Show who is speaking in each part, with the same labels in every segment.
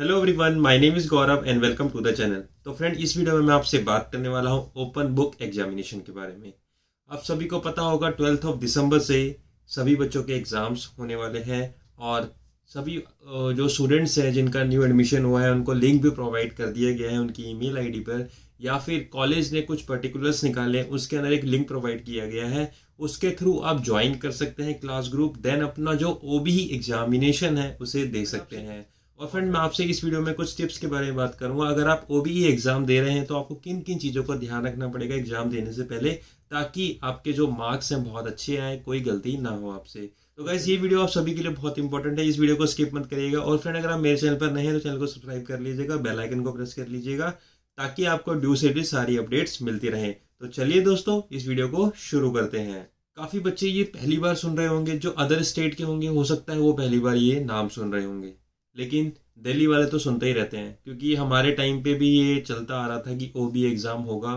Speaker 1: hello everyone my name is Gaurav and welcome to the channel तो friend इस video में मैं आपसे बात करने वाला हूं ओपन बुक एग्जामिनेशन के बारे में आप सभी को पता होगा ट्वेल्थ ऑफ दिसंबर से सभी बच्चों के एग्ज़ाम्स होने वाले हैं और सभी जो स्टूडेंट्स हैं जिनका न्यू एडमिशन हुआ है उनको लिंक भी प्रोवाइड कर दिया गया है उनकी ई मेल पर या फिर कॉलेज ने कुछ पर्टिकुलर्स निकाले उसके अंदर एक लिंक प्रोवाइड किया गया है उसके थ्रू आप ज्वाइन कर सकते हैं क्लास ग्रुप देन अपना जो ओ एग्जामिनेशन है उसे दे सकते हैं और फ्रेंड मैं आपसे इस वीडियो में कुछ टिप्स के बारे में बात करूंगा अगर आप ओ एग्ज़ाम e दे रहे हैं तो आपको किन किन चीज़ों का ध्यान रखना पड़ेगा एग्ज़ाम देने से पहले ताकि आपके जो मार्क्स हैं बहुत अच्छे आए कोई गलती ना हो आपसे तो गैस ये वीडियो आप सभी के लिए बहुत इंपॉर्टेंट है इस वीडियो को स्किप मत करिएगा और फ्रेंड अगर आप मेरे चैनल पर नए हैं तो चैनल को सब्सक्राइब कर लीजिएगा बेलाइकन को प्रेस कर लीजिएगा ताकि आपको ड्यू से भी सारी अपडेट्स मिलती रहें तो चलिए दोस्तों इस वीडियो को शुरू करते हैं काफ़ी बच्चे ये पहली बार सुन रहे होंगे जो अदर स्टेट के होंगे हो सकता है वो पहली बार ये नाम सुन रहे होंगे लेकिन दिल्ली वाले तो सुनते ही रहते हैं क्योंकि हमारे टाइम पे भी ये चलता आ रहा था कि ओ बी एग्ज़ाम होगा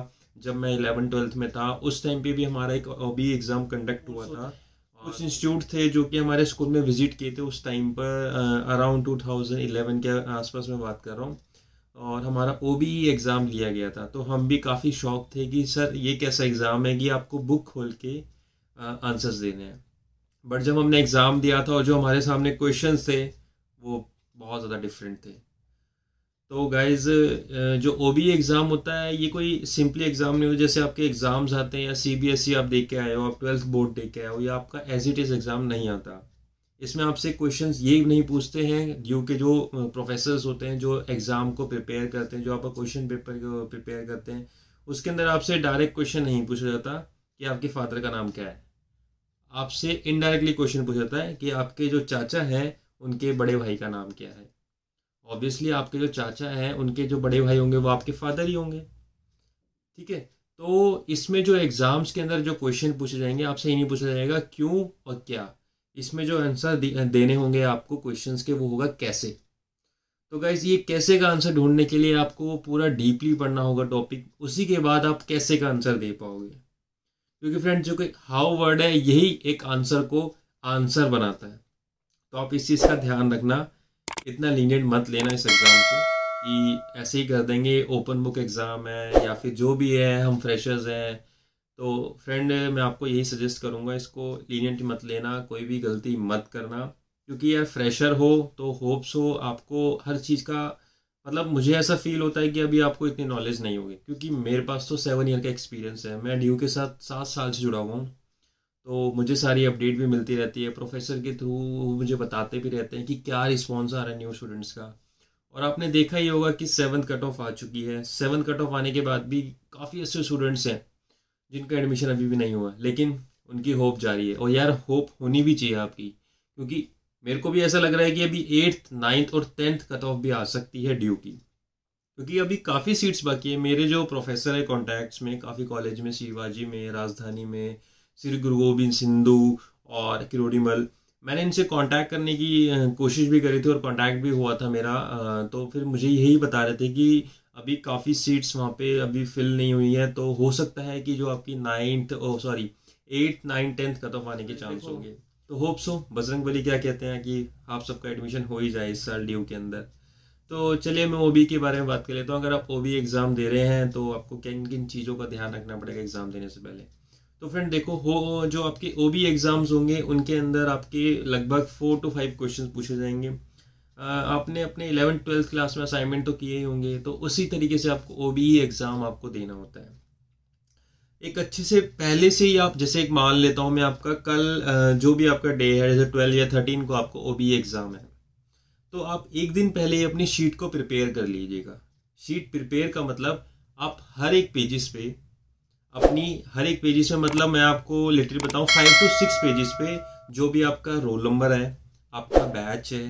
Speaker 1: जब मैं इलेवन ट्वेल्थ में था उस टाइम पे भी हमारा एक ओ बी एग्ज़ाम कंडक्ट हुआ था कुछ इंस्टीट्यूट थे जो कि हमारे स्कूल में विजिट किए थे उस टाइम पर अराउंड टू थाउजेंड इलेवन के आसपास मैं बात कर रहा हूँ और हमारा ओ बी एग्ज़ाम लिया गया था तो हम भी काफ़ी शौक थे कि सर ये कैसा एग्ज़ाम है कि आपको बुक खोल के आंसर्स देने हैं बट जब हमने एग्ज़ाम दिया था और जो हमारे सामने क्वेश्चन थे वो बहुत ज़्यादा डिफरेंट थे तो गाइज जो ओ बी एग्ज़ाम होता है ये कोई सिंपली एग्ज़ाम नहीं होता जैसे आपके एग्ज़ाम्स आते हैं या सी बी एस ई आप देख के आए हो आप ट्वेल्थ बोर्ड देख के आए हो या आपका एज इट इज़ एग्ज़ाम नहीं आता इसमें आपसे क्वेश्चन ये नहीं पूछते हैं ड्यू के जो प्रोफेसर्स होते हैं जो एग्ज़ाम को प्रिपेयर करते हैं जो आपका क्वेश्चन पेपर प्रिपेयर करते हैं उसके अंदर आपसे डायरेक्ट क्वेश्चन नहीं पूछा जाता कि आपके फादर का नाम क्या है आपसे इनडायरेक्टली क्वेश्चन पूछा जाता है कि आपके जो चाचा हैं उनके बड़े भाई का नाम क्या है ऑब्वियसली आपके जो चाचा हैं उनके जो बड़े भाई होंगे वो आपके फादर ही होंगे ठीक है तो इसमें जो एग्ज़ाम्स के अंदर जो क्वेश्चन पूछे जाएंगे आपसे यही नहीं पूछा जाएगा क्यों और क्या इसमें जो आंसर देने होंगे आपको क्वेश्चंस के वो होगा कैसे तो गाइज ये कैसे का आंसर ढूंढने के लिए आपको पूरा डीपली पढ़ना होगा टॉपिक उसी के बाद आप कैसे का आंसर दे पाओगे क्योंकि फ्रेंड्स जो कि हाउ वर्ड है यही एक आंसर को आंसर बनाता है तो आप इस चीज़ का ध्यान रखना इतना लीनियंट मत लेना इस एग्ज़ाम को कि ऐसे ही कर देंगे ओपन बुक एग्ज़ाम है या फिर जो भी है हम फ्रेशर्स हैं तो फ्रेंड मैं आपको यही सजेस्ट करूँगा इसको लीनियंट मत लेना कोई भी गलती मत करना क्योंकि यार फ्रेशर हो तो होप्स हो आपको हर चीज़ का मतलब मुझे ऐसा फील होता है कि अभी आपको इतनी नॉलेज नहीं होगी क्योंकि मेरे पास तो सेवन ईयर का एक्सपीरियंस है मैं ड्यू के साथ सात साल से जुड़ा हुआ हूँ तो मुझे सारी अपडेट भी मिलती रहती है प्रोफेसर के थ्रू मुझे बताते भी रहते हैं कि क्या रिस्पॉन्स आ रहा है न्यू स्टूडेंट्स का और आपने देखा ही होगा कि सेवन कट ऑफ आ चुकी है सेवन कट ऑफ आने के बाद भी काफ़ी ऐसे स्टूडेंट्स हैं जिनका एडमिशन अभी भी नहीं हुआ लेकिन उनकी होप जारी है और यार होप होनी भी चाहिए आपकी क्योंकि मेरे को भी ऐसा लग रहा है कि अभी एट्थ नाइन्थ और टेंथ कट ऑफ भी आ सकती है ड्यू की क्योंकि अभी काफ़ी सीट्स बाकी है मेरे जो प्रोफेसर है कॉन्टैक्ट्स में काफ़ी कॉलेज में शिवाजी में राजधानी में श्री गुरु गोविंद सिंधु और किरोड़ीमल मैंने इनसे कांटेक्ट करने की कोशिश भी करी थी और कांटेक्ट भी हुआ था मेरा तो फिर मुझे यही बता रहे थे कि अभी काफ़ी सीट्स वहाँ पे अभी फिल नहीं हुई है तो हो सकता है कि जो आपकी ninth oh sorry eighth ninth tenth खत्म आने के चांस होंगे तो होप सो बजरंग बली क्या कहते हैं कि आप सबका एडमिशन हो ही जाए इस साल डी के अंदर तो चलिए मैं ओ के बारे में बात कर लेता हूँ अगर आप ओ एग्ज़ाम दे रहे हैं तो आपको किन किन चीज़ों का ध्यान रखना पड़ेगा एग्ज़ाम देने से पहले तो फ्रेंड देखो हो जो आपके ओ बी एग्ज़ाम्स होंगे उनके अंदर आपके लगभग फोर टू फाइव क्वेश्चन पूछे जाएंगे आपने अपने इलेवेंथ ट्वेल्थ क्लास में असाइनमेंट तो किए ही होंगे तो उसी तरीके से आपको ओ बी एग्ज़ाम आपको देना होता है एक अच्छे से पहले से ही आप जैसे एक मान लेता हूँ मैं आपका कल जो भी आपका डे है जैसे ट्वेल्व या थर्टीन को आपको ओ बी एग्ज़ाम है तो आप एक दिन पहले ही अपनी शीट को प्रिपेयर कर लीजिएगा शीट प्रिपेयर का मतलब आप हर एक पेजेस पे अपनी हर एक पेजेस में मतलब मैं आपको लिटरी बताऊँ फाइव टू सिक्स पेजेस पे जो भी आपका रोल नंबर है आपका बैच है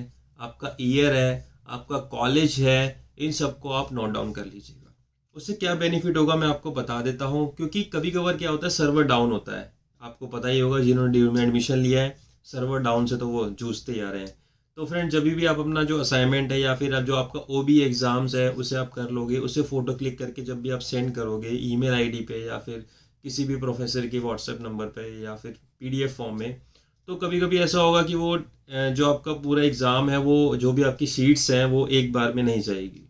Speaker 1: आपका ईयर है आपका कॉलेज है इन सबको आप नोट डाउन कर लीजिएगा उससे क्या बेनिफिट होगा मैं आपको बता देता हूँ क्योंकि कभी कभार क्या होता है सर्वर डाउन होता है आपको पता ही होगा जिन्होंने में एडमिशन लिया है सर्वर डाउन से तो वो जूझते ही आ रहे हैं तो फ्रेंड जब भी आप अपना जो असाइनमेंट है या फिर आप जो आपका ओ बी एग्ज़ाम्स है उसे आप कर लोगे उसे फ़ोटो क्लिक करके जब भी आप सेंड करोगे ईमेल आईडी पे या फिर किसी भी प्रोफेसर के व्हाट्सएप नंबर पे या फिर पीडीएफ फॉर्म में तो कभी कभी ऐसा होगा कि वो जो आपका पूरा एग्ज़ाम है वो जो भी आपकी सीट्स हैं वो एक बार में नहीं जाएगी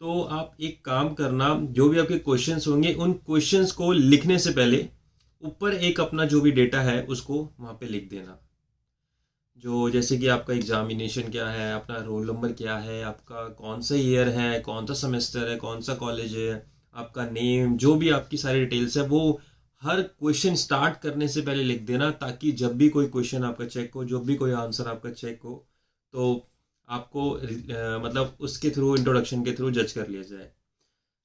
Speaker 1: तो आप एक काम करना जो भी आपके क्वेश्चंस होंगे उन क्वेश्चंस को लिखने से पहले ऊपर एक अपना जो भी डेटा है उसको वहाँ पे लिख देना जो जैसे कि आपका एग्ज़ामिनेशन क्या है अपना रोल नंबर क्या है आपका कौन सा ईयर है कौन सा सेमेस्टर है कौन सा कॉलेज है आपका नेम जो भी आपकी सारी डिटेल्स है वो हर क्वेश्चन स्टार्ट करने से पहले लिख देना ताकि जब भी कोई क्वेश्चन आपका चेक हो जब भी कोई आंसर आपका चेक हो तो आपको आ, मतलब उसके थ्रू इंट्रोडक्शन के थ्रू जज कर लिया जाए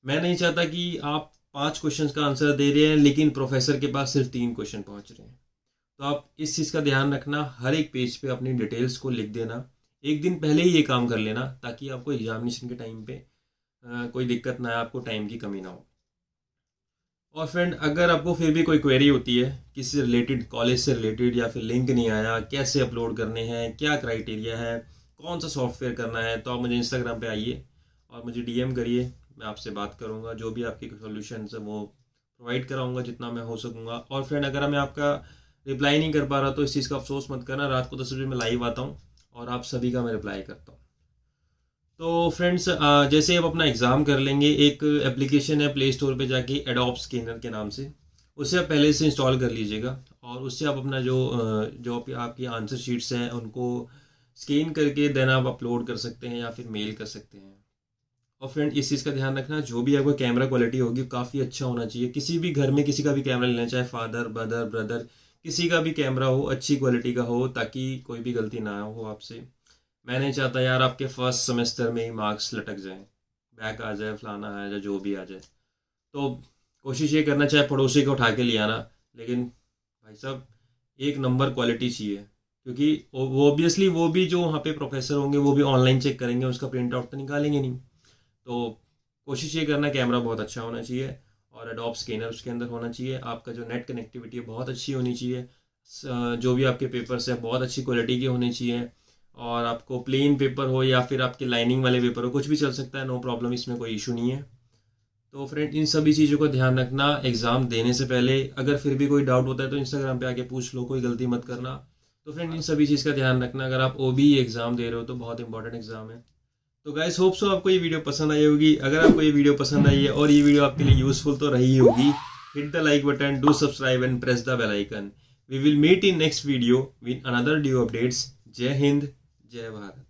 Speaker 1: मैं नहीं चाहता कि आप पांच क्वेश्चन का आंसर दे रहे हैं लेकिन प्रोफेसर के पास सिर्फ तीन क्वेश्चन पहुंच रहे हैं तो आप इस चीज़ का ध्यान रखना हर एक पेज पे अपनी डिटेल्स को लिख देना एक दिन पहले ही ये काम कर लेना ताकि आपको एग्जामिनेशन के टाइम पे आ, कोई दिक्कत ना आए आपको टाइम की कमी ना हो और फ्रेंड अगर आपको फिर भी कोई क्वेरी होती है किसी से रिलेटेड कॉलेज से रिलेटेड या फिर लिंक नहीं आया कैसे अपलोड करने हैं क्या क्राइटेरिया है कौन सा सॉफ्टवेयर करना है तो आप मुझे इंस्टाग्राम पे आइए और मुझे डीएम करिए मैं आपसे बात करूँगा जो भी आपके सोल्यूशन है वो प्रोवाइड कराऊँगा जितना मैं हो सकूँगा और फ्रेंड अगर हमें आपका रिप्लाई नहीं कर पा रहा तो इस चीज़ का अफसोस मत करना रात को दस बजे मैं लाइव आता हूँ और आप सभी का मैं रिप्लाई करता हूँ तो फ्रेंड्स जैसे आप अपना एग्ज़ाम कर लेंगे एक एप्लीकेशन है प्ले स्टोर पर जाके एडोप स्कैनर के नाम से उसे आप पहले से इंस्टॉल कर लीजिएगा और उससे आप अपना जो जो आपकी आंसर शीट्स हैं उनको स्कैन करके देन आप अपलोड कर सकते हैं या फिर मेल कर सकते हैं और फ्रेंड इस चीज़ का ध्यान रखना जो भी आपका कैमरा क्वालिटी होगी काफ़ी अच्छा होना चाहिए किसी भी घर में किसी का भी कैमरा लेना चाहे फादर ब्रदर ब्रदर किसी का भी कैमरा हो अच्छी क्वालिटी का हो ताकि कोई भी गलती ना हो आपसे मैं नहीं चाहता यार आपके फर्स्ट सेमेस्टर में ही मार्क्स लटक जाएं बैक आ जाए फलाना आ जाए जो भी आ जाए तो कोशिश ये करना चाहे पड़ोसी को उठा के ले आना लेकिन भाई साहब एक नंबर क्वालिटी चाहिए क्योंकि वो ऑब्वियसली वो भी जो वहाँ पे प्रोफेसर होंगे वो भी ऑनलाइन चेक करेंगे उसका प्रिंट आउट तो निकालेंगे नहीं तो कोशिश ये करना कैमरा बहुत अच्छा होना चाहिए और अडोप स्कैनर उसके अंदर होना चाहिए आपका जो नेट कनेक्टिविटी है बहुत अच्छी होनी चाहिए जो भी आपके पेपर्स हैं बहुत अच्छी क्वालिटी के होने चाहिए और आपको प्लेन पेपर हो या फिर आपके लाइनिंग वाले पेपर हो कुछ भी चल सकता है नो प्रॉब्लम इसमें कोई इशू नहीं है तो फ्रेंड इन सभी चीज़ों का ध्यान रखना एग्ज़ाम देने से पहले अगर फिर भी कोई डाउट होता है तो इंस्टाग्राम पे आके पूछ लो कोई गलती मत करना तो फ्रेंड इन सभी चीज़ का ध्यान रखना अगर आप ओ एग्ज़ाम e दे रहे हो तो बहुत इंपॉर्टेंट एग्ज़ाम है तो गाइस होप सो आपको ये वीडियो पसंद आई होगी अगर आपको ये वीडियो पसंद आई है और ये वीडियो आपके लिए यूजफुल तो रही होगी hit the like button do subscribe and press the bell icon we will meet in next video with another due updates Jai Hind जय भारत